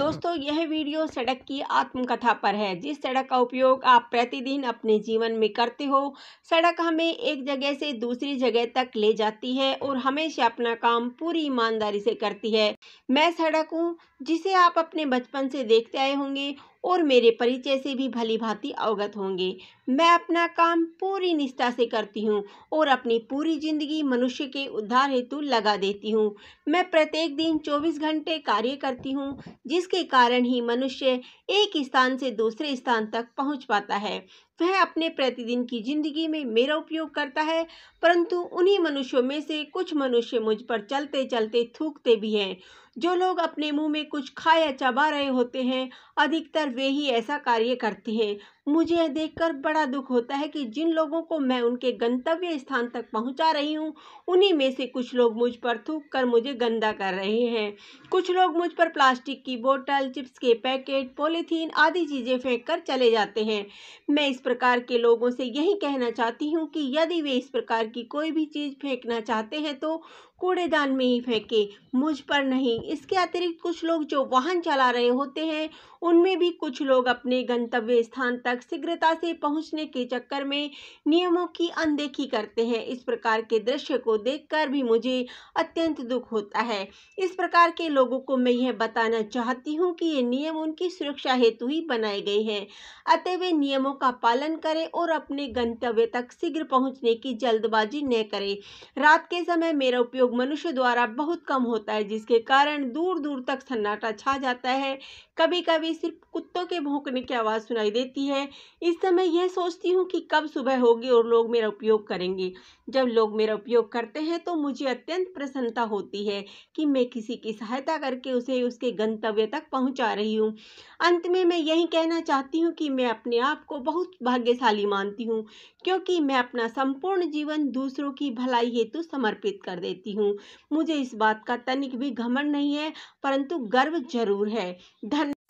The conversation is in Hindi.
दोस्तों यह वीडियो सड़क की आत्मकथा पर है जिस सड़क का उपयोग आप प्रतिदिन अपने जीवन में करते हो सड़क हमें एक जगह से दूसरी जगह तक ले जाती है और हमेशा अपना काम पूरी ईमानदारी से करती है मैं सड़क हूँ जिसे आप अपने बचपन से देखते आए होंगे और मेरे परिचय से भी भली भांति अवगत होंगे मैं अपना काम पूरी निष्ठा से करती हूँ और अपनी पूरी जिंदगी मनुष्य के उद्धार हेतु लगा देती हूँ मैं प्रत्येक दिन 24 घंटे कार्य करती हूँ जिसके कारण ही मनुष्य एक स्थान से दूसरे स्थान तक पहुँच पाता है वह अपने प्रतिदिन की जिंदगी में मेरा उपयोग करता है परंतु उन्हीं मनुष्यों में से कुछ मनुष्य मुझ पर चलते चलते थूकते भी हैं जो लोग अपने मुंह में कुछ खाया या चबा रहे होते हैं अधिकतर वे ही ऐसा कार्य करते हैं मुझे यह देखकर बड़ा दुख होता है कि जिन लोगों को मैं उनके गंतव्य स्थान तक पहुंचा रही हूं उन्हीं में से कुछ लोग मुझ पर थूक कर मुझे गंदा कर रहे हैं कुछ लोग मुझ पर प्लास्टिक की बोतल चिप्स के पैकेट पॉलीथीन आदि चीज़ें फेंक कर चले जाते हैं मैं इस प्रकार के लोगों से यही कहना चाहती हूँ कि यदि वे इस प्रकार की कोई भी चीज़ फेंकना चाहते हैं तो कूड़ेदान में ही फेंके मुझ पर नहीं इसके अतिरिक्त कुछ लोग जो वाहन चला रहे होते हैं उनमें भी कुछ लोग अपने गंतव्य स्थान तक शीघ्रता से पहुंचने के चक्कर में नियमों की अनदेखी करते हैं इस प्रकार के दृश्य को देखकर भी मुझे अत्यंत दुख होता है इस प्रकार के लोगों को मैं यह बताना चाहती हूँ कि ये नियम उनकी सुरक्षा हेतु ही बनाए गए हैं अतः वे नियमों का पालन करें और अपने गंतव्य तक शीघ्र पहुँचने की जल्दबाजी न करें रात के समय मेरा उपयोग प्रयोग मनुष्य द्वारा बहुत कम होता है जिसके कारण दूर दूर तक सन्नाटा छा जाता है कभी कभी सिर्फ कुत्तों के भोंकने की आवाज़ सुनाई देती है इस समय यह सोचती हूँ कि कब सुबह होगी और लोग मेरा उपयोग करेंगे जब लोग मेरा उपयोग करते हैं तो मुझे अत्यंत प्रसन्नता होती है कि मैं किसी की सहायता करके उसे उसके गंतव्य तक पहुँचा रही हूँ अंत में मैं यही कहना चाहती हूँ कि मैं अपने आप को बहुत भाग्यशाली मानती हूँ क्योंकि मैं अपना संपूर्ण जीवन दूसरों की भलाई हेतु समर्पित कर देती हूँ हूँ मुझे इस बात का तनिक भी घमंड नहीं है परंतु गर्व जरूर है धन्य